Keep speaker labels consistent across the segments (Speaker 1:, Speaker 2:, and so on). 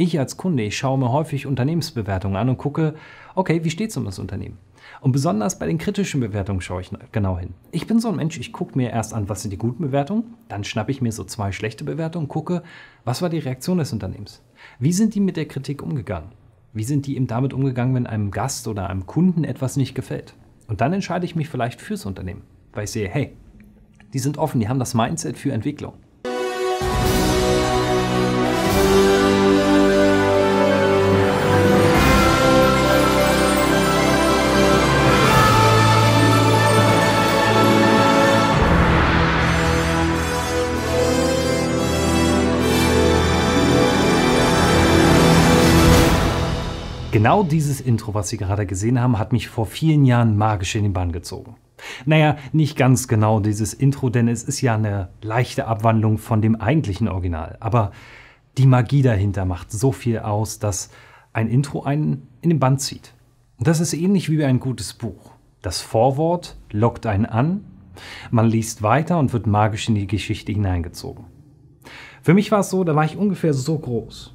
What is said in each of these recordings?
Speaker 1: Ich als Kunde, ich schaue mir häufig Unternehmensbewertungen an und gucke, okay, wie steht es um das Unternehmen? Und besonders bei den kritischen Bewertungen schaue ich genau hin. Ich bin so ein Mensch, ich gucke mir erst an, was sind die guten Bewertungen, dann schnappe ich mir so zwei schlechte Bewertungen, gucke, was war die Reaktion des Unternehmens? Wie sind die mit der Kritik umgegangen? Wie sind die eben damit umgegangen, wenn einem Gast oder einem Kunden etwas nicht gefällt? Und dann entscheide ich mich vielleicht fürs Unternehmen, weil ich sehe, hey, die sind offen, die haben das Mindset für Entwicklung. Genau dieses Intro, was Sie gerade gesehen haben, hat mich vor vielen Jahren magisch in den Bann gezogen. Naja, nicht ganz genau dieses Intro, denn es ist ja eine leichte Abwandlung von dem eigentlichen Original. Aber die Magie dahinter macht so viel aus, dass ein Intro einen in den Bann zieht. Das ist ähnlich wie ein gutes Buch. Das Vorwort lockt einen an, man liest weiter und wird magisch in die Geschichte hineingezogen. Für mich war es so, da war ich ungefähr so groß.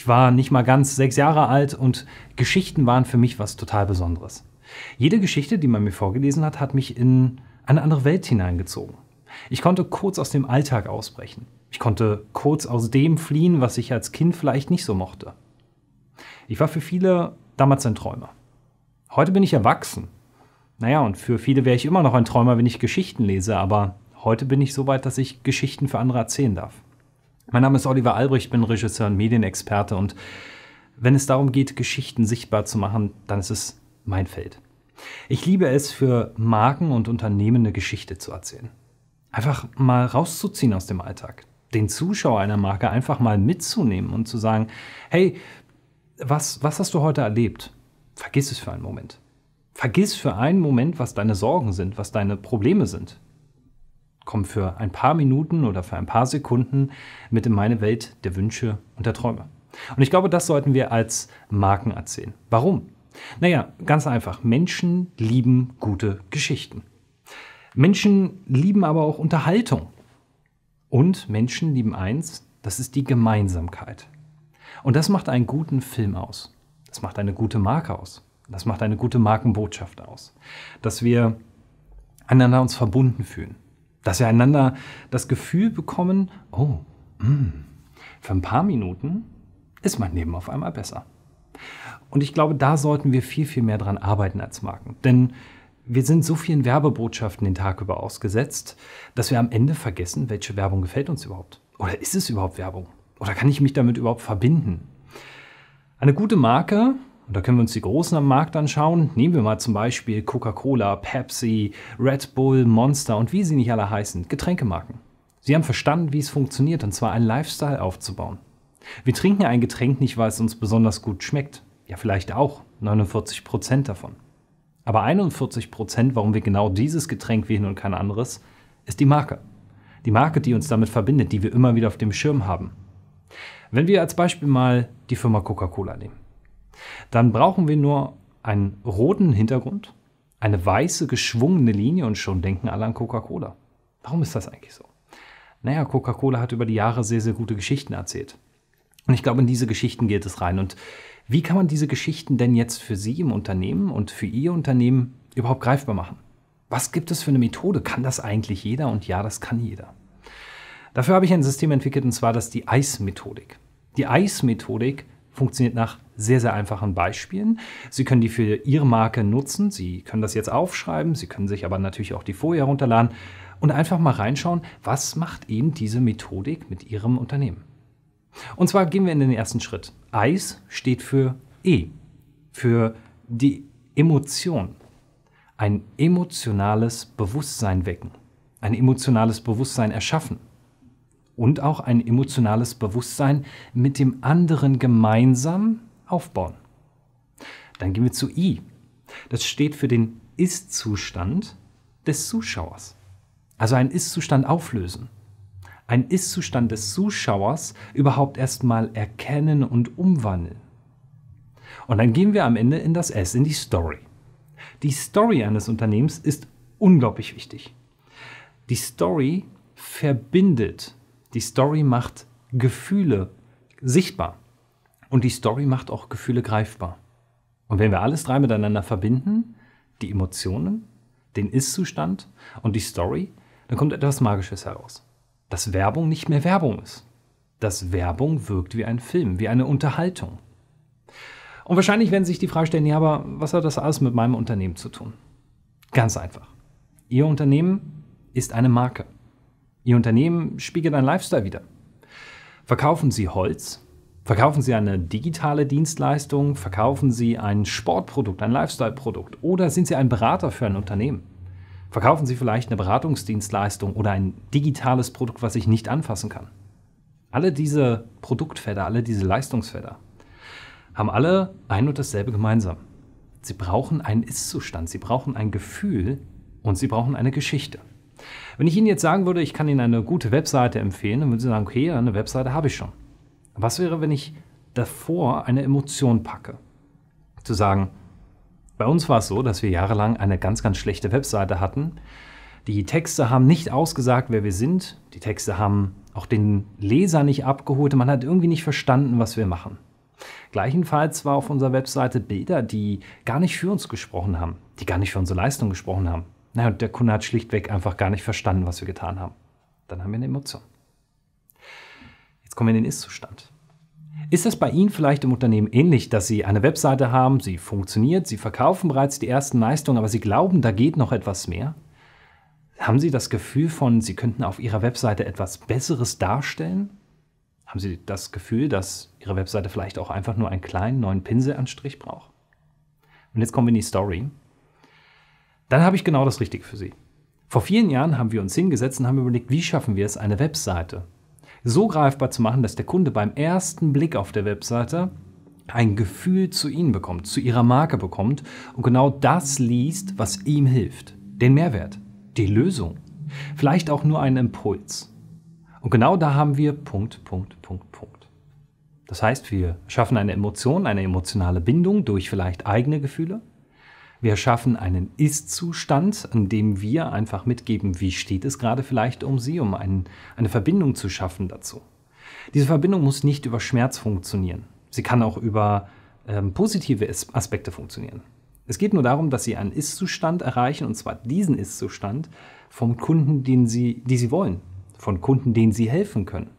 Speaker 1: Ich war nicht mal ganz sechs Jahre alt und Geschichten waren für mich was total Besonderes. Jede Geschichte, die man mir vorgelesen hat, hat mich in eine andere Welt hineingezogen. Ich konnte kurz aus dem Alltag ausbrechen. Ich konnte kurz aus dem fliehen, was ich als Kind vielleicht nicht so mochte. Ich war für viele damals ein Träumer. Heute bin ich erwachsen. Naja, und für viele wäre ich immer noch ein Träumer, wenn ich Geschichten lese, aber heute bin ich so weit, dass ich Geschichten für andere erzählen darf. Mein Name ist Oliver Albrecht, bin Regisseur und Medienexperte und wenn es darum geht, Geschichten sichtbar zu machen, dann ist es mein Feld. Ich liebe es, für Marken und Unternehmen eine Geschichte zu erzählen. Einfach mal rauszuziehen aus dem Alltag, den Zuschauer einer Marke einfach mal mitzunehmen und zu sagen, hey, was, was hast du heute erlebt? Vergiss es für einen Moment. Vergiss für einen Moment, was deine Sorgen sind, was deine Probleme sind, komm für ein paar Minuten oder für ein paar Sekunden mit in meine Welt der Wünsche und der Träume. Und ich glaube, das sollten wir als Marken erzählen. Warum? Naja, ganz einfach. Menschen lieben gute Geschichten. Menschen lieben aber auch Unterhaltung. Und Menschen lieben eins, das ist die Gemeinsamkeit. Und das macht einen guten Film aus. Das macht eine gute Marke aus. Das macht eine gute Markenbotschaft aus. Dass wir einander uns verbunden fühlen. Dass wir einander das Gefühl bekommen, oh, mh, hm, für ein paar Minuten ist mein Leben auf einmal besser. Und ich glaube, da sollten wir viel, viel mehr dran arbeiten als Marken. Denn wir sind so vielen Werbebotschaften den Tag über ausgesetzt, dass wir am Ende vergessen, welche Werbung gefällt uns überhaupt. Oder ist es überhaupt Werbung? Oder kann ich mich damit überhaupt verbinden? Eine gute Marke und da können wir uns die Großen am Markt anschauen. Nehmen wir mal zum Beispiel Coca-Cola, Pepsi, Red Bull, Monster und wie sie nicht alle heißen, Getränkemarken. Sie haben verstanden, wie es funktioniert, und zwar einen Lifestyle aufzubauen. Wir trinken ein Getränk nicht, weil es uns besonders gut schmeckt. Ja, vielleicht auch, 49% Prozent davon. Aber 41%, Prozent, warum wir genau dieses Getränk wählen und kein anderes, ist die Marke. Die Marke, die uns damit verbindet, die wir immer wieder auf dem Schirm haben. Wenn wir als Beispiel mal die Firma Coca-Cola nehmen. Dann brauchen wir nur einen roten Hintergrund, eine weiße geschwungene Linie und schon denken alle an Coca-Cola. Warum ist das eigentlich so? Naja, Coca-Cola hat über die Jahre sehr, sehr gute Geschichten erzählt. Und ich glaube, in diese Geschichten geht es rein. Und wie kann man diese Geschichten denn jetzt für Sie im Unternehmen und für Ihr Unternehmen überhaupt greifbar machen? Was gibt es für eine Methode? Kann das eigentlich jeder? Und ja, das kann jeder. Dafür habe ich ein System entwickelt, und zwar das die Eismethodik. Die Eismethodik methodik funktioniert nach sehr, sehr einfachen Beispielen. Sie können die für Ihre Marke nutzen. Sie können das jetzt aufschreiben. Sie können sich aber natürlich auch die Folie herunterladen und einfach mal reinschauen, was macht eben diese Methodik mit Ihrem Unternehmen. Und zwar gehen wir in den ersten Schritt. Eis steht für E, für die Emotion. Ein emotionales Bewusstsein wecken, ein emotionales Bewusstsein erschaffen und auch ein emotionales Bewusstsein mit dem anderen gemeinsam aufbauen. Dann gehen wir zu I. Das steht für den Ist-Zustand des Zuschauers. Also einen Ist-Zustand auflösen. Ein Ist-Zustand des Zuschauers überhaupt erstmal erkennen und umwandeln. Und dann gehen wir am Ende in das S, in die Story. Die Story eines Unternehmens ist unglaublich wichtig. Die Story verbindet die Story macht Gefühle sichtbar. Und die Story macht auch Gefühle greifbar. Und wenn wir alles drei miteinander verbinden, die Emotionen, den Ist-Zustand und die Story, dann kommt etwas Magisches heraus. Dass Werbung nicht mehr Werbung ist. Dass Werbung wirkt wie ein Film, wie eine Unterhaltung. Und wahrscheinlich werden Sie sich die Frage stellen, ja, aber was hat das alles mit meinem Unternehmen zu tun? Ganz einfach. Ihr Unternehmen ist eine Marke. Ihr Unternehmen spiegelt ein Lifestyle wider. Verkaufen Sie Holz? Verkaufen Sie eine digitale Dienstleistung? Verkaufen Sie ein Sportprodukt, ein Lifestyle-Produkt? Oder sind Sie ein Berater für ein Unternehmen? Verkaufen Sie vielleicht eine Beratungsdienstleistung oder ein digitales Produkt, was ich nicht anfassen kann? Alle diese Produktfelder, alle diese Leistungsfelder haben alle ein und dasselbe gemeinsam. Sie brauchen einen Ist-Zustand, sie brauchen ein Gefühl und sie brauchen eine Geschichte. Wenn ich Ihnen jetzt sagen würde, ich kann Ihnen eine gute Webseite empfehlen, dann würden Sie sagen, okay, eine Webseite habe ich schon. Was wäre, wenn ich davor eine Emotion packe? Zu sagen, bei uns war es so, dass wir jahrelang eine ganz, ganz schlechte Webseite hatten. Die Texte haben nicht ausgesagt, wer wir sind. Die Texte haben auch den Leser nicht abgeholt. Man hat irgendwie nicht verstanden, was wir machen. Gleichenfalls war auf unserer Webseite Bilder, die gar nicht für uns gesprochen haben, die gar nicht für unsere Leistung gesprochen haben. Naja, und der Kunde hat schlichtweg einfach gar nicht verstanden, was wir getan haben. Dann haben wir eine Emotion. Jetzt kommen wir in den Ist-Zustand. Ist das bei Ihnen vielleicht im Unternehmen ähnlich, dass Sie eine Webseite haben, sie funktioniert, Sie verkaufen bereits die ersten Leistungen, aber Sie glauben, da geht noch etwas mehr? Haben Sie das Gefühl von, Sie könnten auf Ihrer Webseite etwas Besseres darstellen? Haben Sie das Gefühl, dass Ihre Webseite vielleicht auch einfach nur einen kleinen neuen Pinselanstrich braucht? Und jetzt kommen wir in die Story dann habe ich genau das Richtige für Sie. Vor vielen Jahren haben wir uns hingesetzt und haben überlegt, wie schaffen wir es, eine Webseite so greifbar zu machen, dass der Kunde beim ersten Blick auf der Webseite ein Gefühl zu Ihnen bekommt, zu Ihrer Marke bekommt und genau das liest, was ihm hilft. Den Mehrwert, die Lösung, vielleicht auch nur einen Impuls. Und genau da haben wir Punkt, Punkt, Punkt, Punkt. Das heißt, wir schaffen eine Emotion, eine emotionale Bindung durch vielleicht eigene Gefühle, wir schaffen einen Ist-Zustand, an dem wir einfach mitgeben, wie steht es gerade vielleicht um sie, um einen, eine Verbindung zu schaffen dazu. Diese Verbindung muss nicht über Schmerz funktionieren. Sie kann auch über ähm, positive Aspekte funktionieren. Es geht nur darum, dass Sie einen Ist-Zustand erreichen, und zwar diesen Ist-Zustand vom Kunden, den Sie, die Sie wollen, von Kunden, denen Sie helfen können.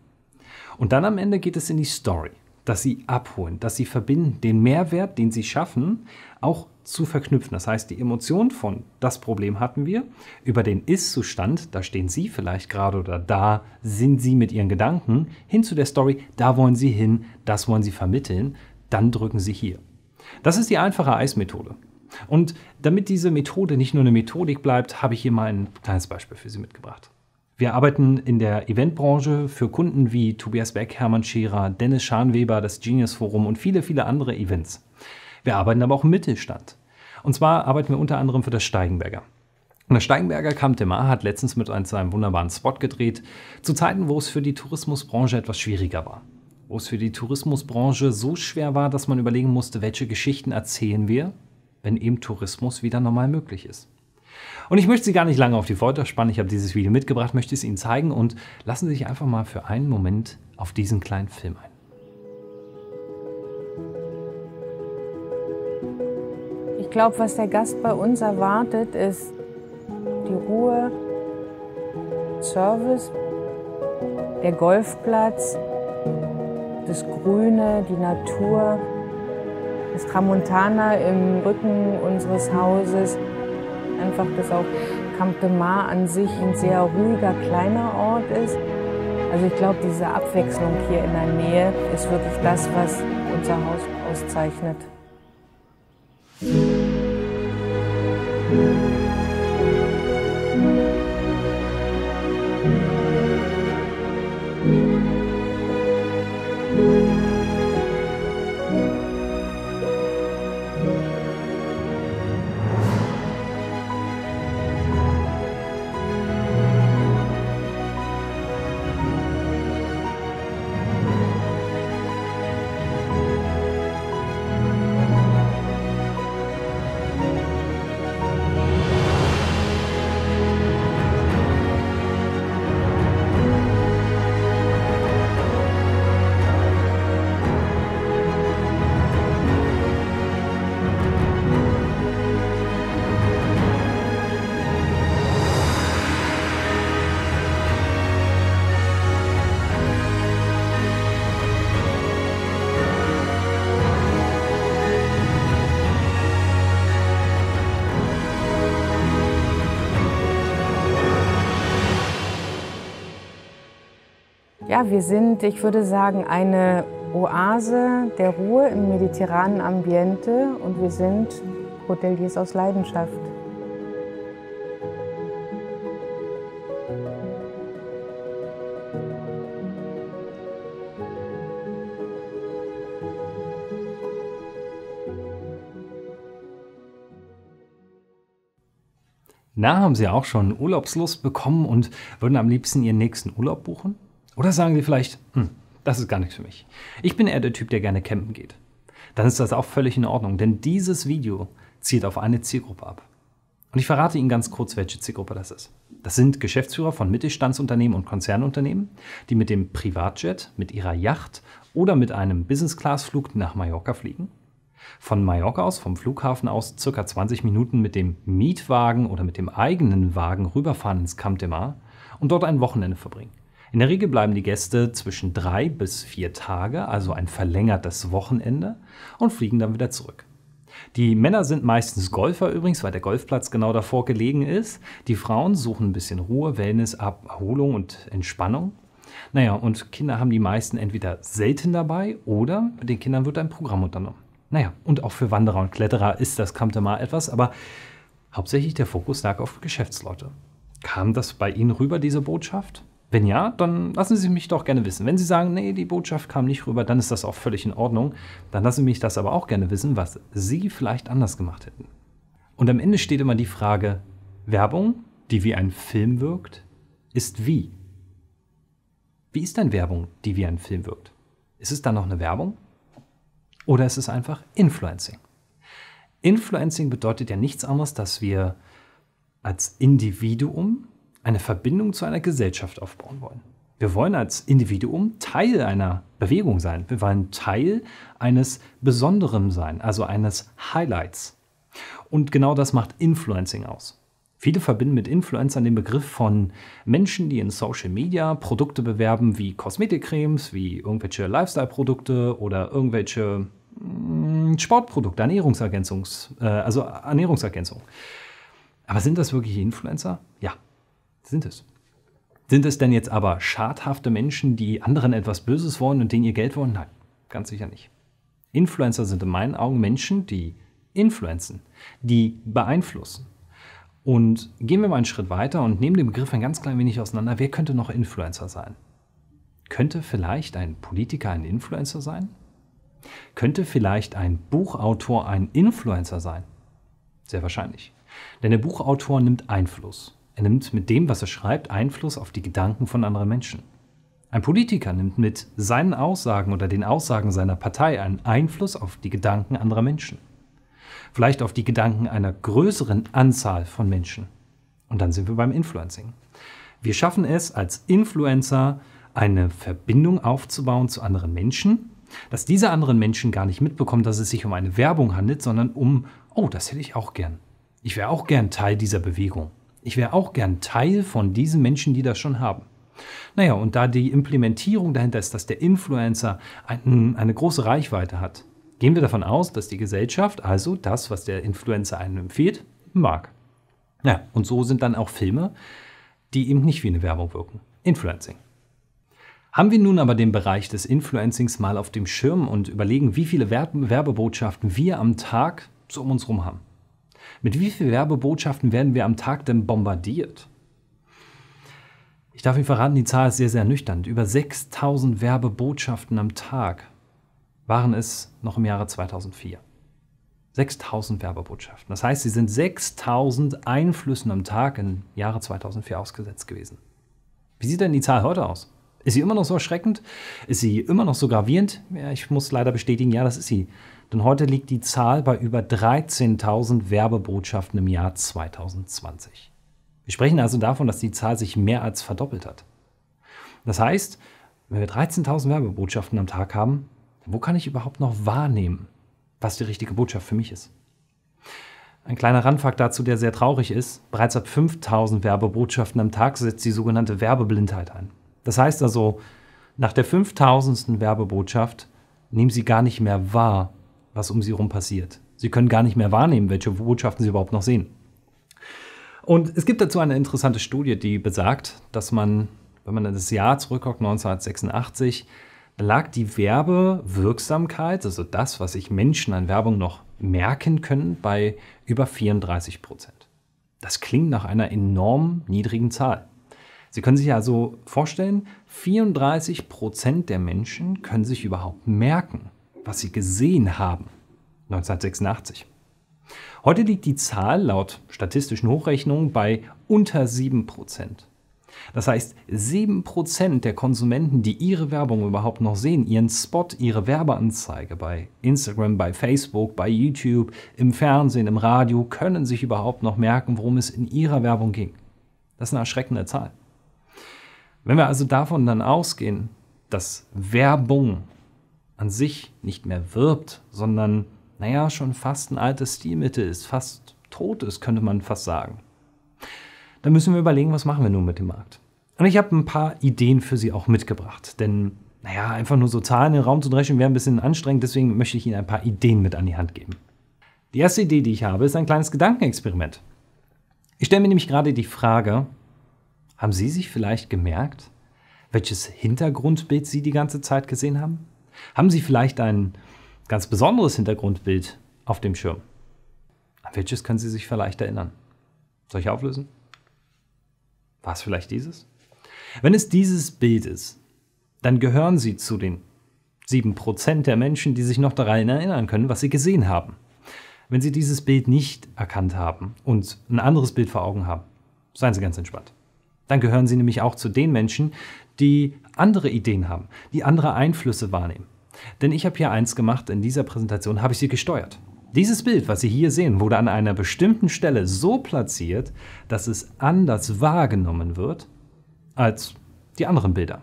Speaker 1: Und dann am Ende geht es in die Story dass sie abholen, dass sie verbinden, den Mehrwert, den sie schaffen, auch zu verknüpfen. Das heißt, die Emotion von das Problem hatten wir, über den Ist-Zustand, da stehen Sie vielleicht gerade oder da sind Sie mit Ihren Gedanken, hin zu der Story, da wollen Sie hin, das wollen Sie vermitteln, dann drücken Sie hier. Das ist die einfache Eismethode. Und damit diese Methode nicht nur eine Methodik bleibt, habe ich hier mal ein kleines Beispiel für Sie mitgebracht. Wir arbeiten in der Eventbranche für Kunden wie Tobias Beck, Hermann Scherer, Dennis Schanweber, das Genius Forum und viele, viele andere Events. Wir arbeiten aber auch im Mittelstand. Und zwar arbeiten wir unter anderem für das Steigenberger. Und der Steigenberger Kamtema hat letztens mit einem wunderbaren Spot gedreht, zu Zeiten, wo es für die Tourismusbranche etwas schwieriger war. Wo es für die Tourismusbranche so schwer war, dass man überlegen musste, welche Geschichten erzählen wir, wenn eben Tourismus wieder normal möglich ist. Und ich möchte Sie gar nicht lange auf die Folter spannen. Ich habe dieses Video mitgebracht, möchte es Ihnen zeigen und lassen Sie sich einfach mal für einen Moment auf diesen kleinen Film ein.
Speaker 2: Ich glaube, was der Gast bei uns erwartet, ist die Ruhe, Service, der Golfplatz, das Grüne, die Natur, das Tramontana im Rücken unseres Hauses einfach, dass auch Camp de Mar an sich ein sehr ruhiger, kleiner Ort ist. Also ich glaube, diese Abwechslung hier in der Nähe ist wirklich das, was unser Haus auszeichnet. Ja, wir sind, ich würde sagen, eine Oase der Ruhe im mediterranen Ambiente und wir sind Hoteliers aus Leidenschaft.
Speaker 1: Na, haben Sie auch schon Urlaubslust bekommen und würden am liebsten Ihren nächsten Urlaub buchen? Oder sagen Sie vielleicht, hm, das ist gar nichts für mich. Ich bin eher der Typ, der gerne campen geht. Dann ist das auch völlig in Ordnung, denn dieses Video zielt auf eine Zielgruppe ab. Und ich verrate Ihnen ganz kurz, welche Zielgruppe das ist. Das sind Geschäftsführer von Mittelstandsunternehmen und Konzernunternehmen, die mit dem Privatjet, mit ihrer Yacht oder mit einem Business-Class-Flug nach Mallorca fliegen. Von Mallorca aus, vom Flughafen aus, circa 20 Minuten mit dem Mietwagen oder mit dem eigenen Wagen rüberfahren ins Camp de Mar und dort ein Wochenende verbringen. In der Regel bleiben die Gäste zwischen drei bis vier Tage, also ein verlängertes Wochenende, und fliegen dann wieder zurück. Die Männer sind meistens Golfer übrigens, weil der Golfplatz genau davor gelegen ist. Die Frauen suchen ein bisschen Ruhe, Wellness, Erholung und Entspannung. Naja, und Kinder haben die meisten entweder selten dabei oder mit den Kindern wird ein Programm unternommen. Naja, und auch für Wanderer und Kletterer ist das Camp de etwas, aber hauptsächlich der Fokus lag auf Geschäftsleute. Kam das bei Ihnen rüber, diese Botschaft? Wenn ja, dann lassen Sie mich doch gerne wissen. Wenn Sie sagen, nee, die Botschaft kam nicht rüber, dann ist das auch völlig in Ordnung. Dann lassen Sie mich das aber auch gerne wissen, was Sie vielleicht anders gemacht hätten. Und am Ende steht immer die Frage, Werbung, die wie ein Film wirkt, ist wie? Wie ist denn Werbung, die wie ein Film wirkt? Ist es dann noch eine Werbung? Oder ist es einfach Influencing? Influencing bedeutet ja nichts anderes, dass wir als Individuum eine Verbindung zu einer Gesellschaft aufbauen wollen. Wir wollen als Individuum Teil einer Bewegung sein. Wir wollen Teil eines Besonderen sein, also eines Highlights. Und genau das macht Influencing aus. Viele verbinden mit Influencern den Begriff von Menschen, die in Social Media Produkte bewerben wie Kosmetikcremes, wie irgendwelche Lifestyle-Produkte oder irgendwelche hm, Sportprodukte, Ernährungsergänzungs, äh, also Ernährungsergänzung. Aber sind das wirklich Influencer? Ja, sind es. Sind es denn jetzt aber schadhafte Menschen, die anderen etwas Böses wollen und denen ihr Geld wollen? Nein, ganz sicher nicht. Influencer sind in meinen Augen Menschen, die influenzen, die beeinflussen. Und gehen wir mal einen Schritt weiter und nehmen den Begriff ein ganz klein wenig auseinander. Wer könnte noch Influencer sein? Könnte vielleicht ein Politiker ein Influencer sein? Könnte vielleicht ein Buchautor ein Influencer sein? Sehr wahrscheinlich. Denn der Buchautor nimmt Einfluss. Er nimmt mit dem, was er schreibt, Einfluss auf die Gedanken von anderen Menschen. Ein Politiker nimmt mit seinen Aussagen oder den Aussagen seiner Partei einen Einfluss auf die Gedanken anderer Menschen. Vielleicht auf die Gedanken einer größeren Anzahl von Menschen. Und dann sind wir beim Influencing. Wir schaffen es als Influencer, eine Verbindung aufzubauen zu anderen Menschen, dass diese anderen Menschen gar nicht mitbekommen, dass es sich um eine Werbung handelt, sondern um, oh, das hätte ich auch gern. Ich wäre auch gern Teil dieser Bewegung. Ich wäre auch gern Teil von diesen Menschen, die das schon haben. Naja, und da die Implementierung dahinter ist, dass der Influencer ein, eine große Reichweite hat, gehen wir davon aus, dass die Gesellschaft also das, was der Influencer einem empfiehlt, mag. Ja, und so sind dann auch Filme, die eben nicht wie eine Werbung wirken. Influencing. Haben wir nun aber den Bereich des Influencings mal auf dem Schirm und überlegen, wie viele Werbebotschaften wir am Tag so um uns herum haben. Mit wie vielen Werbebotschaften werden wir am Tag denn bombardiert? Ich darf Ihnen verraten, die Zahl ist sehr, sehr nüchtern. Über 6000 Werbebotschaften am Tag waren es noch im Jahre 2004. 6000 Werbebotschaften. Das heißt, sie sind 6000 Einflüssen am Tag im Jahre 2004 ausgesetzt gewesen. Wie sieht denn die Zahl heute aus? Ist sie immer noch so erschreckend? Ist sie immer noch so gravierend? Ja, ich muss leider bestätigen, ja, das ist sie denn heute liegt die Zahl bei über 13.000 Werbebotschaften im Jahr 2020. Wir sprechen also davon, dass die Zahl sich mehr als verdoppelt hat. Das heißt, wenn wir 13.000 Werbebotschaften am Tag haben, wo kann ich überhaupt noch wahrnehmen, was die richtige Botschaft für mich ist? Ein kleiner Randfakt dazu, der sehr traurig ist, bereits ab 5000 Werbebotschaften am Tag setzt die sogenannte Werbeblindheit ein. Das heißt also, nach der 5000. Werbebotschaft nehmen Sie gar nicht mehr wahr, was um sie herum passiert. Sie können gar nicht mehr wahrnehmen, welche Botschaften sie überhaupt noch sehen. Und es gibt dazu eine interessante Studie, die besagt, dass man, wenn man in das Jahr zurückguckt, 1986, lag die Werbewirksamkeit, also das, was sich Menschen an Werbung noch merken können, bei über 34 Prozent. Das klingt nach einer enorm niedrigen Zahl. Sie können sich also vorstellen, 34 Prozent der Menschen können sich überhaupt merken, was sie gesehen haben. 1986. Heute liegt die Zahl laut statistischen Hochrechnungen bei unter 7%. Das heißt, 7% der Konsumenten, die ihre Werbung überhaupt noch sehen, ihren Spot, ihre Werbeanzeige bei Instagram, bei Facebook, bei YouTube, im Fernsehen, im Radio, können sich überhaupt noch merken, worum es in ihrer Werbung ging. Das ist eine erschreckende Zahl. Wenn wir also davon dann ausgehen, dass Werbung an sich nicht mehr wirbt, sondern, naja, schon fast ein altes Stilmittel ist, fast tot ist, könnte man fast sagen. Dann müssen wir überlegen, was machen wir nun mit dem Markt. Und ich habe ein paar Ideen für Sie auch mitgebracht, denn, naja, einfach nur so Zahlen in den Raum zu dreschen wäre ein bisschen anstrengend, deswegen möchte ich Ihnen ein paar Ideen mit an die Hand geben. Die erste Idee, die ich habe, ist ein kleines Gedankenexperiment. Ich stelle mir nämlich gerade die Frage, haben Sie sich vielleicht gemerkt, welches Hintergrundbild Sie die ganze Zeit gesehen haben? Haben Sie vielleicht ein ganz besonderes Hintergrundbild auf dem Schirm? An welches können Sie sich vielleicht erinnern? Soll ich auflösen? War es vielleicht dieses? Wenn es dieses Bild ist, dann gehören Sie zu den 7% der Menschen, die sich noch daran erinnern können, was sie gesehen haben. Wenn Sie dieses Bild nicht erkannt haben und ein anderes Bild vor Augen haben, seien Sie ganz entspannt. Dann gehören Sie nämlich auch zu den Menschen, die andere Ideen haben, die andere Einflüsse wahrnehmen. Denn ich habe hier eins gemacht, in dieser Präsentation habe ich sie gesteuert. Dieses Bild, was Sie hier sehen, wurde an einer bestimmten Stelle so platziert, dass es anders wahrgenommen wird als die anderen Bilder.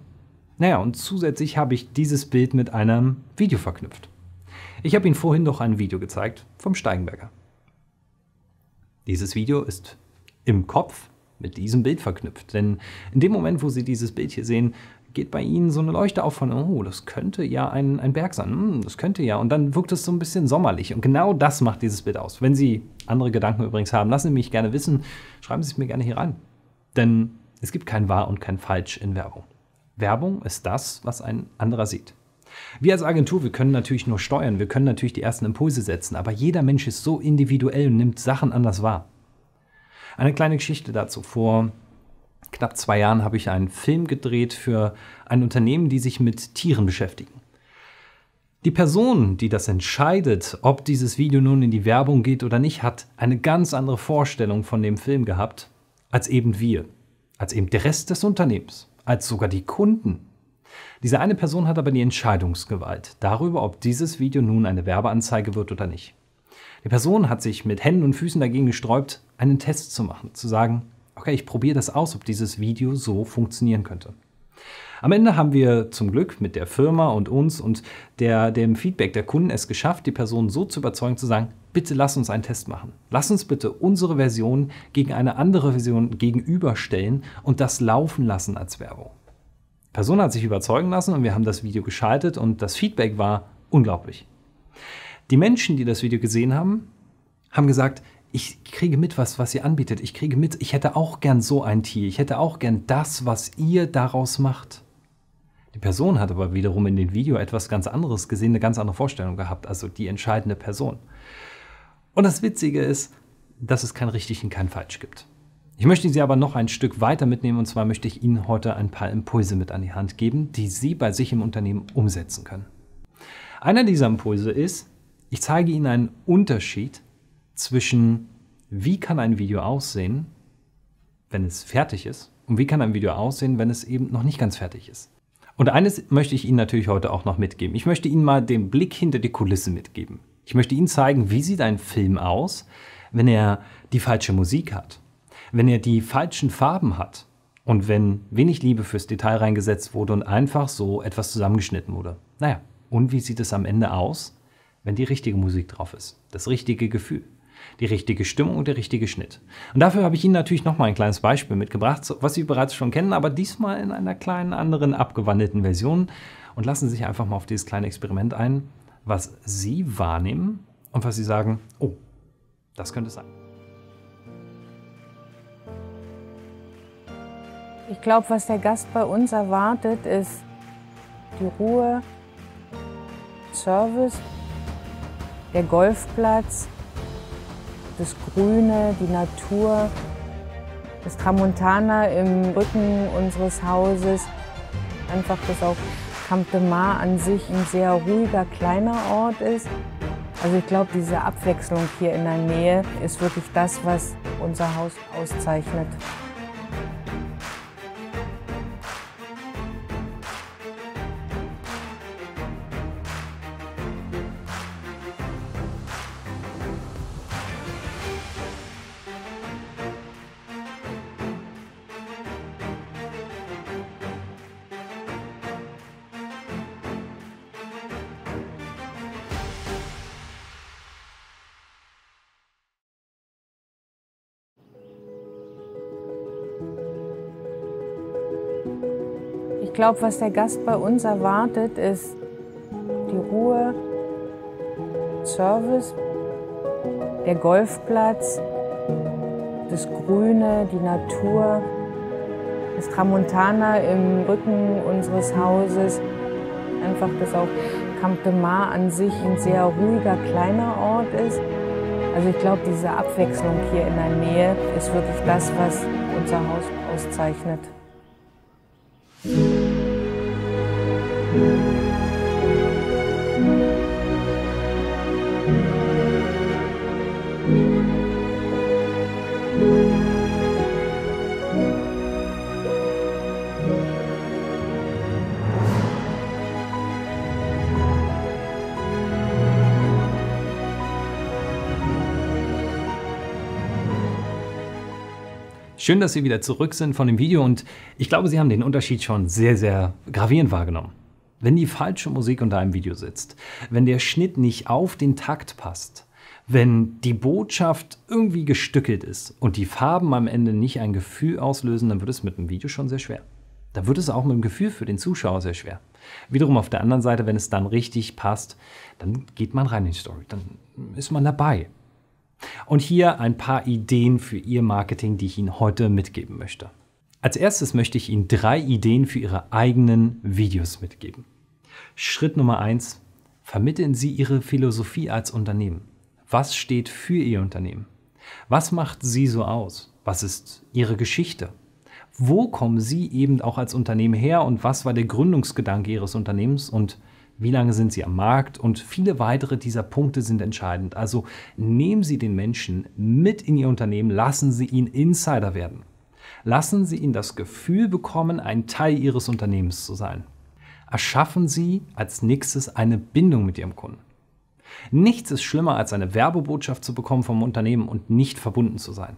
Speaker 1: Naja, und zusätzlich habe ich dieses Bild mit einem Video verknüpft. Ich habe Ihnen vorhin noch ein Video gezeigt vom Steigenberger. Dieses Video ist im Kopf mit diesem Bild verknüpft, denn in dem Moment, wo Sie dieses Bild hier sehen, geht bei ihnen so eine Leuchte auf von, oh, das könnte ja ein, ein Berg sein, hm, das könnte ja. Und dann wirkt es so ein bisschen sommerlich. Und genau das macht dieses Bild aus. Wenn Sie andere Gedanken übrigens haben, lassen Sie mich gerne wissen, schreiben Sie es mir gerne hier rein. Denn es gibt kein wahr und kein falsch in Werbung. Werbung ist das, was ein anderer sieht. Wir als Agentur, wir können natürlich nur steuern, wir können natürlich die ersten Impulse setzen, aber jeder Mensch ist so individuell und nimmt Sachen anders wahr. Eine kleine Geschichte dazu. Vor knapp zwei Jahren habe ich einen Film gedreht für ein Unternehmen, die sich mit Tieren beschäftigen. Die Person, die das entscheidet, ob dieses Video nun in die Werbung geht oder nicht, hat eine ganz andere Vorstellung von dem Film gehabt, als eben wir, als eben der Rest des Unternehmens, als sogar die Kunden. Diese eine Person hat aber die Entscheidungsgewalt darüber, ob dieses Video nun eine Werbeanzeige wird oder nicht. Die Person hat sich mit Händen und Füßen dagegen gesträubt, einen Test zu machen, zu sagen, okay, ich probiere das aus, ob dieses Video so funktionieren könnte. Am Ende haben wir zum Glück mit der Firma und uns und der, dem Feedback der Kunden es geschafft, die Person so zu überzeugen, zu sagen, bitte lass uns einen Test machen. Lass uns bitte unsere Version gegen eine andere Version gegenüberstellen und das laufen lassen als Werbung. Die Person hat sich überzeugen lassen und wir haben das Video geschaltet und das Feedback war unglaublich. Die Menschen, die das Video gesehen haben, haben gesagt, ich kriege mit, was, was ihr anbietet. Ich kriege mit, ich hätte auch gern so ein Tier. Ich hätte auch gern das, was ihr daraus macht. Die Person hat aber wiederum in dem Video etwas ganz anderes gesehen, eine ganz andere Vorstellung gehabt, also die entscheidende Person. Und das Witzige ist, dass es kein richtig und kein falsch gibt. Ich möchte Sie aber noch ein Stück weiter mitnehmen und zwar möchte ich Ihnen heute ein paar Impulse mit an die Hand geben, die Sie bei sich im Unternehmen umsetzen können. Einer dieser Impulse ist, ich zeige Ihnen einen Unterschied zwischen, wie kann ein Video aussehen, wenn es fertig ist, und wie kann ein Video aussehen, wenn es eben noch nicht ganz fertig ist. Und eines möchte ich Ihnen natürlich heute auch noch mitgeben. Ich möchte Ihnen mal den Blick hinter die Kulisse mitgeben. Ich möchte Ihnen zeigen, wie sieht ein Film aus, wenn er die falsche Musik hat, wenn er die falschen Farben hat und wenn wenig Liebe fürs Detail reingesetzt wurde und einfach so etwas zusammengeschnitten wurde. Naja, und wie sieht es am Ende aus, wenn die richtige Musik drauf ist, das richtige Gefühl. Die richtige Stimmung und der richtige Schnitt. Und dafür habe ich Ihnen natürlich nochmal ein kleines Beispiel mitgebracht, was Sie bereits schon kennen, aber diesmal in einer kleinen anderen abgewandelten Version. Und lassen Sie sich einfach mal auf dieses kleine Experiment ein, was Sie wahrnehmen und was Sie sagen, oh, das könnte es sein.
Speaker 2: Ich glaube, was der Gast bei uns erwartet, ist die Ruhe, Service, der Golfplatz, das Grüne, die Natur, das Tramontana im Rücken unseres Hauses. Einfach, dass auch Camp de Mar an sich ein sehr ruhiger, kleiner Ort ist. Also ich glaube, diese Abwechslung hier in der Nähe ist wirklich das, was unser Haus auszeichnet. glaube, was der Gast bei uns erwartet, ist die Ruhe, Service, der Golfplatz, das Grüne, die Natur, das Tramontana im Rücken unseres Hauses, einfach, dass auch Camp de Mar an sich ein sehr ruhiger, kleiner Ort ist. Also ich glaube, diese Abwechslung hier in der Nähe ist wirklich das, was unser Haus auszeichnet.
Speaker 1: Schön, dass Sie wieder zurück sind von dem Video und ich glaube, Sie haben den Unterschied schon sehr, sehr gravierend wahrgenommen. Wenn die falsche Musik unter einem Video sitzt, wenn der Schnitt nicht auf den Takt passt, wenn die Botschaft irgendwie gestückelt ist und die Farben am Ende nicht ein Gefühl auslösen, dann wird es mit dem Video schon sehr schwer. Da wird es auch mit dem Gefühl für den Zuschauer sehr schwer. Wiederum auf der anderen Seite, wenn es dann richtig passt, dann geht man rein in die Story, dann ist man dabei. Und hier ein paar Ideen für Ihr Marketing, die ich Ihnen heute mitgeben möchte. Als erstes möchte ich Ihnen drei Ideen für Ihre eigenen Videos mitgeben. Schritt Nummer 1. Vermitteln Sie Ihre Philosophie als Unternehmen. Was steht für Ihr Unternehmen? Was macht Sie so aus? Was ist Ihre Geschichte? Wo kommen Sie eben auch als Unternehmen her und was war der Gründungsgedanke Ihres Unternehmens und wie lange sind sie am Markt und viele weitere dieser Punkte sind entscheidend. Also nehmen Sie den Menschen mit in Ihr Unternehmen, lassen Sie ihn Insider werden. Lassen Sie ihn das Gefühl bekommen, ein Teil Ihres Unternehmens zu sein. Erschaffen Sie als nächstes eine Bindung mit Ihrem Kunden. Nichts ist schlimmer, als eine Werbebotschaft zu bekommen vom Unternehmen und nicht verbunden zu sein.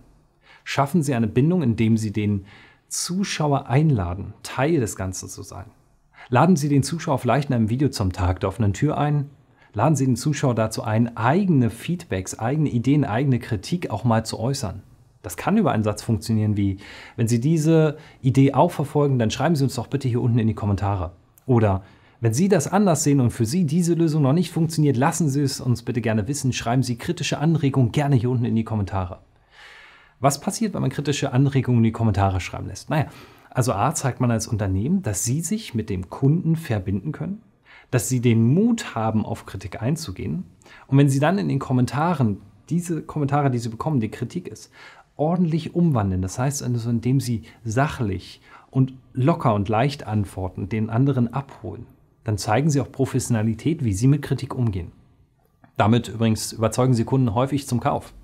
Speaker 1: Schaffen Sie eine Bindung, indem Sie den Zuschauer einladen, Teil des Ganzen zu sein. Laden Sie den Zuschauer vielleicht in einem Video zum Tag der offenen Tür ein. Laden Sie den Zuschauer dazu ein, eigene Feedbacks, eigene Ideen, eigene Kritik auch mal zu äußern. Das kann über einen Satz funktionieren wie, wenn Sie diese Idee auch verfolgen, dann schreiben Sie uns doch bitte hier unten in die Kommentare. Oder, wenn Sie das anders sehen und für Sie diese Lösung noch nicht funktioniert, lassen Sie es uns bitte gerne wissen. Schreiben Sie kritische Anregungen gerne hier unten in die Kommentare. Was passiert, wenn man kritische Anregungen in die Kommentare schreiben lässt? Naja, also A zeigt man als Unternehmen, dass Sie sich mit dem Kunden verbinden können, dass Sie den Mut haben, auf Kritik einzugehen. Und wenn Sie dann in den Kommentaren, diese Kommentare, die Sie bekommen, die Kritik ist, ordentlich umwandeln, das heißt also, indem Sie sachlich und locker und leicht antworten, den anderen abholen, dann zeigen Sie auch Professionalität, wie Sie mit Kritik umgehen. Damit übrigens überzeugen Sie Kunden häufig zum Kauf.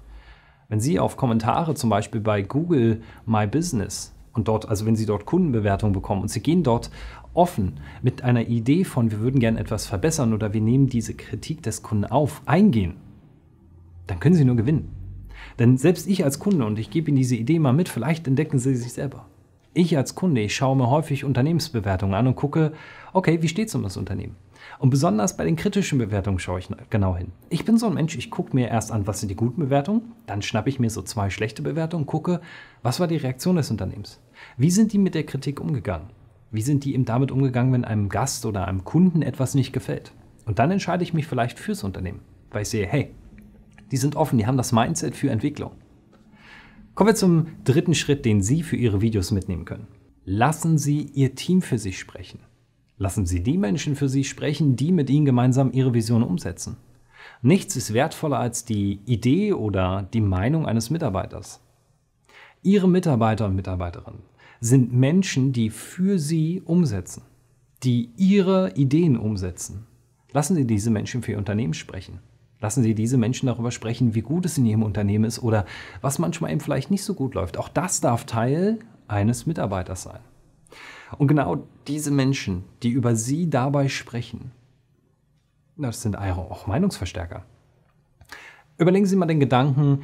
Speaker 1: Wenn Sie auf Kommentare zum Beispiel bei Google My Business und dort, also wenn Sie dort Kundenbewertung bekommen und Sie gehen dort offen mit einer Idee von, wir würden gerne etwas verbessern oder wir nehmen diese Kritik des Kunden auf, eingehen, dann können Sie nur gewinnen. Denn selbst ich als Kunde, und ich gebe Ihnen diese Idee mal mit, vielleicht entdecken Sie sich selber. Ich als Kunde, ich schaue mir häufig Unternehmensbewertungen an und gucke, okay, wie steht es um das Unternehmen? Und besonders bei den kritischen Bewertungen schaue ich genau hin. Ich bin so ein Mensch, ich gucke mir erst an, was sind die guten Bewertungen, dann schnappe ich mir so zwei schlechte Bewertungen, gucke, was war die Reaktion des Unternehmens? Wie sind die mit der Kritik umgegangen? Wie sind die eben damit umgegangen, wenn einem Gast oder einem Kunden etwas nicht gefällt? Und dann entscheide ich mich vielleicht fürs Unternehmen, weil ich sehe, hey, die sind offen, die haben das Mindset für Entwicklung. Kommen wir zum dritten Schritt, den Sie für Ihre Videos mitnehmen können. Lassen Sie Ihr Team für sich sprechen. Lassen Sie die Menschen für sich sprechen, die mit Ihnen gemeinsam Ihre Vision umsetzen. Nichts ist wertvoller als die Idee oder die Meinung eines Mitarbeiters. Ihre Mitarbeiter und Mitarbeiterinnen sind Menschen, die für Sie umsetzen, die Ihre Ideen umsetzen. Lassen Sie diese Menschen für Ihr Unternehmen sprechen. Lassen Sie diese Menschen darüber sprechen, wie gut es in Ihrem Unternehmen ist oder was manchmal eben vielleicht nicht so gut läuft. Auch das darf Teil eines Mitarbeiters sein. Und genau diese Menschen, die über Sie dabei sprechen, das sind auch Meinungsverstärker. Überlegen Sie mal den Gedanken,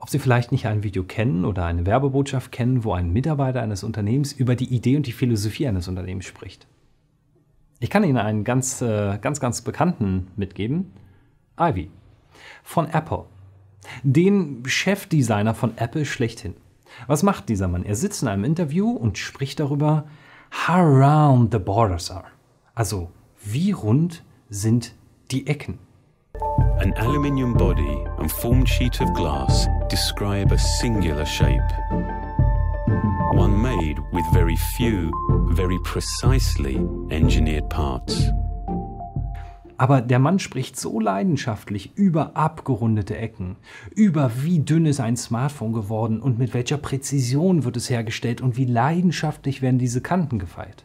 Speaker 1: ob Sie vielleicht nicht ein Video kennen oder eine Werbebotschaft kennen, wo ein Mitarbeiter eines Unternehmens über die Idee und die Philosophie eines Unternehmens spricht. Ich kann Ihnen einen ganz, äh, ganz, ganz bekannten mitgeben. Ivy von Apple. Den Chefdesigner von Apple schlechthin. Was macht dieser Mann? Er sitzt in einem Interview und spricht darüber, how round the borders are. Also, wie rund sind die Ecken? An aluminium body and formed sheet of glass describe a singular shape. One made with very few, very
Speaker 2: precisely engineered parts.
Speaker 1: Aber der Mann spricht so leidenschaftlich über abgerundete Ecken, über wie dünn ist ein Smartphone geworden und mit welcher Präzision wird es hergestellt und wie leidenschaftlich werden diese Kanten gefeilt.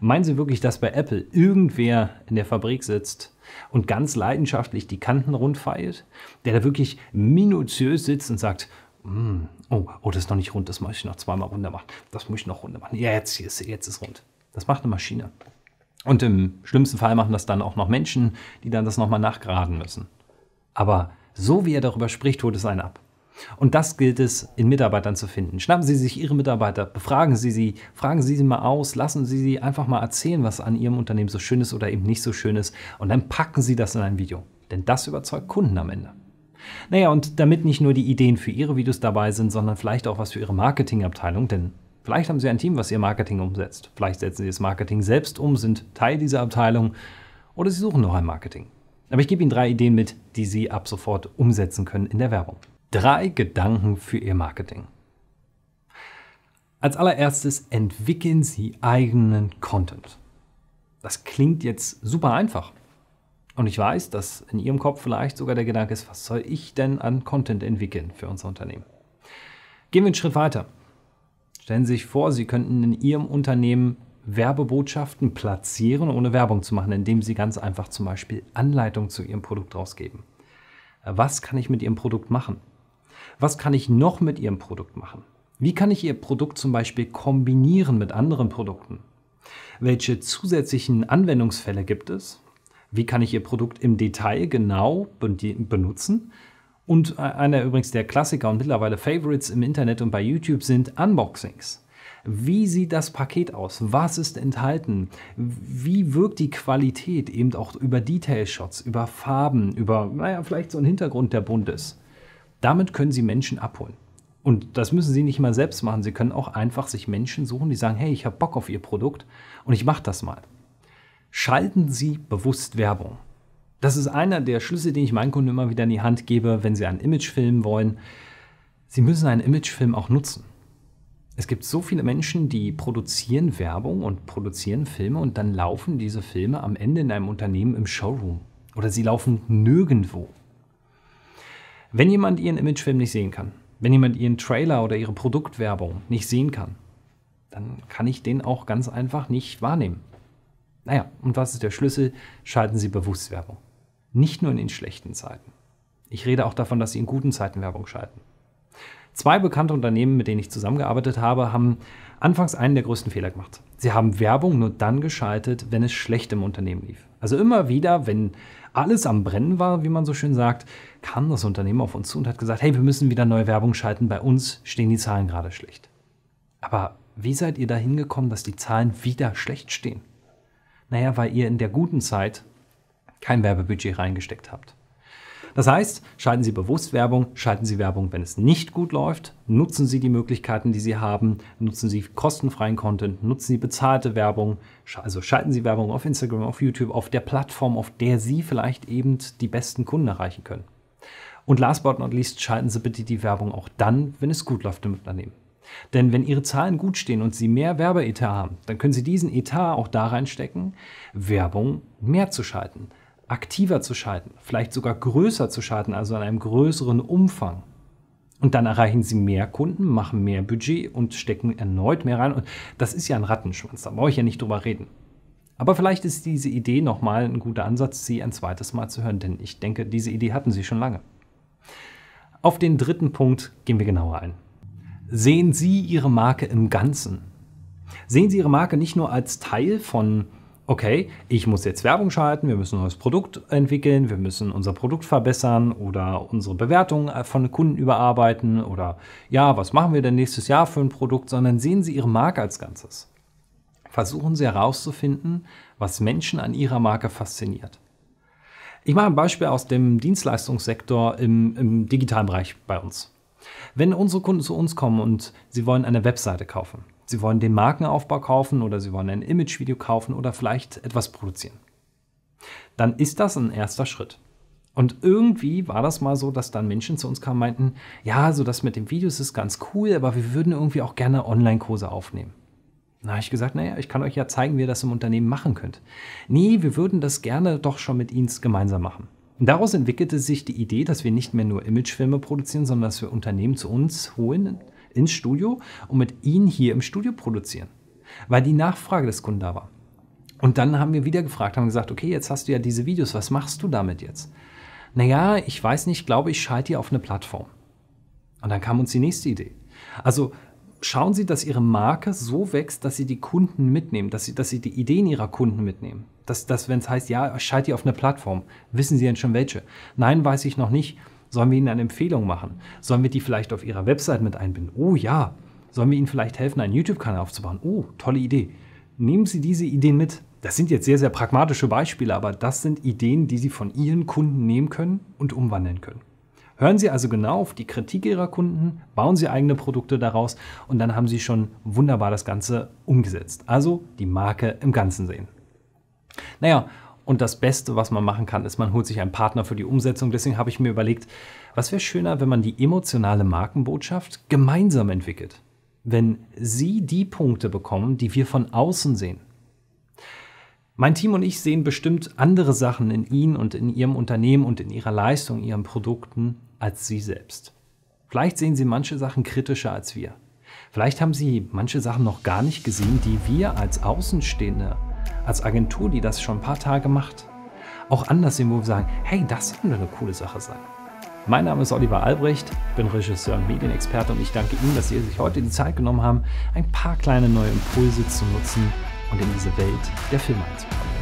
Speaker 1: Meinen Sie wirklich, dass bei Apple irgendwer in der Fabrik sitzt und ganz leidenschaftlich die Kanten rund rundfeilt, der da wirklich minutiös sitzt und sagt, hm, oh, oh, das ist noch nicht rund, das muss ich noch zweimal runter machen, das muss ich noch runter machen, ja, jetzt, jetzt, jetzt ist rund. Das macht eine Maschine. Und im schlimmsten Fall machen das dann auch noch Menschen, die dann das nochmal nachgeraden müssen. Aber so wie er darüber spricht, holt es einen ab. Und das gilt es in Mitarbeitern zu finden. Schnappen Sie sich Ihre Mitarbeiter, befragen Sie sie, fragen Sie sie mal aus, lassen Sie sie einfach mal erzählen, was an Ihrem Unternehmen so schön ist oder eben nicht so schön ist. Und dann packen Sie das in ein Video. Denn das überzeugt Kunden am Ende. Naja, und damit nicht nur die Ideen für Ihre Videos dabei sind, sondern vielleicht auch was für Ihre Marketingabteilung, denn vielleicht haben Sie ein Team, was Ihr Marketing umsetzt. Vielleicht setzen Sie das Marketing selbst um, sind Teil dieser Abteilung oder Sie suchen noch ein Marketing. Aber ich gebe Ihnen drei Ideen mit, die Sie ab sofort umsetzen können in der Werbung. Drei Gedanken für Ihr Marketing. Als allererstes entwickeln Sie eigenen Content. Das klingt jetzt super einfach. Und ich weiß, dass in Ihrem Kopf vielleicht sogar der Gedanke ist, was soll ich denn an Content entwickeln für unser Unternehmen? Gehen wir einen Schritt weiter. Stellen Sie sich vor, Sie könnten in Ihrem Unternehmen Werbebotschaften platzieren, ohne Werbung zu machen, indem Sie ganz einfach zum Beispiel Anleitungen zu Ihrem Produkt rausgeben. Was kann ich mit Ihrem Produkt machen? Was kann ich noch mit Ihrem Produkt machen? Wie kann ich Ihr Produkt zum Beispiel kombinieren mit anderen Produkten? Welche zusätzlichen Anwendungsfälle gibt es? Wie kann ich Ihr Produkt im Detail genau benutzen? Und äh, einer übrigens der Klassiker und mittlerweile Favorites im Internet und bei YouTube sind Unboxings. Wie sieht das Paket aus? Was ist enthalten? Wie wirkt die Qualität eben auch über Detail-Shots, über Farben, über, naja, vielleicht so ein Hintergrund, der bunt ist? Damit können Sie Menschen abholen. Und das müssen Sie nicht mal selbst machen. Sie können auch einfach sich Menschen suchen, die sagen, hey, ich habe Bock auf Ihr Produkt und ich mache das mal. Schalten Sie bewusst Werbung. Das ist einer der Schlüsse, den ich meinen Kunden immer wieder in die Hand gebe, wenn sie einen Imagefilm wollen. Sie müssen einen Imagefilm auch nutzen. Es gibt so viele Menschen, die produzieren Werbung und produzieren Filme und dann laufen diese Filme am Ende in einem Unternehmen im Showroom oder sie laufen nirgendwo. Wenn jemand ihren Imagefilm nicht sehen kann, wenn jemand ihren Trailer oder ihre Produktwerbung nicht sehen kann, dann kann ich den auch ganz einfach nicht wahrnehmen. Naja, und was ist der Schlüssel? Schalten Sie bewusst Werbung. Nicht nur in den schlechten Zeiten. Ich rede auch davon, dass Sie in guten Zeiten Werbung schalten. Zwei bekannte Unternehmen, mit denen ich zusammengearbeitet habe, haben anfangs einen der größten Fehler gemacht. Sie haben Werbung nur dann geschaltet, wenn es schlecht im Unternehmen lief. Also immer wieder, wenn alles am Brennen war, wie man so schön sagt, kam das Unternehmen auf uns zu und hat gesagt, hey, wir müssen wieder neue Werbung schalten, bei uns stehen die Zahlen gerade schlecht. Aber wie seid ihr dahin gekommen, dass die Zahlen wieder schlecht stehen? Naja, weil ihr in der guten Zeit kein Werbebudget reingesteckt habt. Das heißt, schalten Sie bewusst Werbung, schalten Sie Werbung, wenn es nicht gut läuft, nutzen Sie die Möglichkeiten, die Sie haben, nutzen Sie kostenfreien Content, nutzen Sie bezahlte Werbung, also schalten Sie Werbung auf Instagram, auf YouTube, auf der Plattform, auf der Sie vielleicht eben die besten Kunden erreichen können. Und last but not least, schalten Sie bitte die Werbung auch dann, wenn es gut läuft im Unternehmen. Denn wenn Ihre Zahlen gut stehen und Sie mehr Werbeetat haben, dann können Sie diesen Etat auch da reinstecken, Werbung mehr zu schalten aktiver zu schalten, vielleicht sogar größer zu schalten, also in einem größeren Umfang. Und dann erreichen sie mehr Kunden, machen mehr Budget und stecken erneut mehr rein. Und das ist ja ein Rattenschwanz, da brauche ich ja nicht drüber reden. Aber vielleicht ist diese Idee nochmal ein guter Ansatz, sie ein zweites Mal zu hören, denn ich denke, diese Idee hatten sie schon lange. Auf den dritten Punkt gehen wir genauer ein. Sehen Sie Ihre Marke im Ganzen. Sehen Sie Ihre Marke nicht nur als Teil von okay, ich muss jetzt Werbung schalten, wir müssen ein neues Produkt entwickeln, wir müssen unser Produkt verbessern oder unsere Bewertungen äh, von Kunden überarbeiten oder ja, was machen wir denn nächstes Jahr für ein Produkt, sondern sehen Sie Ihre Marke als Ganzes. Versuchen Sie herauszufinden, was Menschen an Ihrer Marke fasziniert. Ich mache ein Beispiel aus dem Dienstleistungssektor im, im digitalen Bereich bei uns. Wenn unsere Kunden zu uns kommen und sie wollen eine Webseite kaufen, Sie wollen den Markenaufbau kaufen oder Sie wollen ein Imagevideo kaufen oder vielleicht etwas produzieren. Dann ist das ein erster Schritt. Und irgendwie war das mal so, dass dann Menschen zu uns kamen und meinten, ja, so das mit den Videos ist ganz cool, aber wir würden irgendwie auch gerne Online-Kurse aufnehmen. Da habe ich gesagt, naja, ich kann euch ja zeigen, wie ihr das im Unternehmen machen könnt. Nee, wir würden das gerne doch schon mit Ihnen gemeinsam machen. Daraus entwickelte sich die Idee, dass wir nicht mehr nur Imagefilme produzieren, sondern dass wir Unternehmen zu uns holen ins Studio und mit ihnen hier im Studio produzieren, weil die Nachfrage des Kunden da war. Und dann haben wir wieder gefragt, haben gesagt, okay, jetzt hast du ja diese Videos, was machst du damit jetzt? Naja, ich weiß nicht, glaube ich, schalte die auf eine Plattform. Und dann kam uns die nächste Idee. Also schauen Sie, dass Ihre Marke so wächst, dass Sie die Kunden mitnehmen, dass Sie, dass Sie die Ideen Ihrer Kunden mitnehmen. Dass, dass wenn es heißt, ja, schalte die auf eine Plattform, wissen Sie denn schon welche? Nein, weiß ich noch nicht Sollen wir ihnen eine Empfehlung machen? Sollen wir die vielleicht auf ihrer Website mit einbinden? Oh ja. Sollen wir ihnen vielleicht helfen, einen YouTube-Kanal aufzubauen? Oh, tolle Idee. Nehmen Sie diese Ideen mit. Das sind jetzt sehr, sehr pragmatische Beispiele, aber das sind Ideen, die Sie von Ihren Kunden nehmen können und umwandeln können. Hören Sie also genau auf die Kritik Ihrer Kunden, bauen Sie eigene Produkte daraus und dann haben Sie schon wunderbar das Ganze umgesetzt. Also die Marke im Ganzen sehen. Naja, und das Beste, was man machen kann, ist, man holt sich einen Partner für die Umsetzung. Deswegen habe ich mir überlegt, was wäre schöner, wenn man die emotionale Markenbotschaft gemeinsam entwickelt? Wenn Sie die Punkte bekommen, die wir von außen sehen. Mein Team und ich sehen bestimmt andere Sachen in Ihnen und in Ihrem Unternehmen und in Ihrer Leistung, Ihren Produkten als Sie selbst. Vielleicht sehen Sie manche Sachen kritischer als wir. Vielleicht haben Sie manche Sachen noch gar nicht gesehen, die wir als Außenstehende als Agentur, die das schon ein paar Tage macht, auch anders sehen, wo wir sagen, hey, das könnte eine coole Sache sein. Mein Name ist Oliver Albrecht, bin Regisseur und Medienexperte und ich danke Ihnen, dass Sie sich heute die Zeit genommen haben, ein paar kleine neue Impulse zu nutzen und in diese Welt der Filme einzukommen.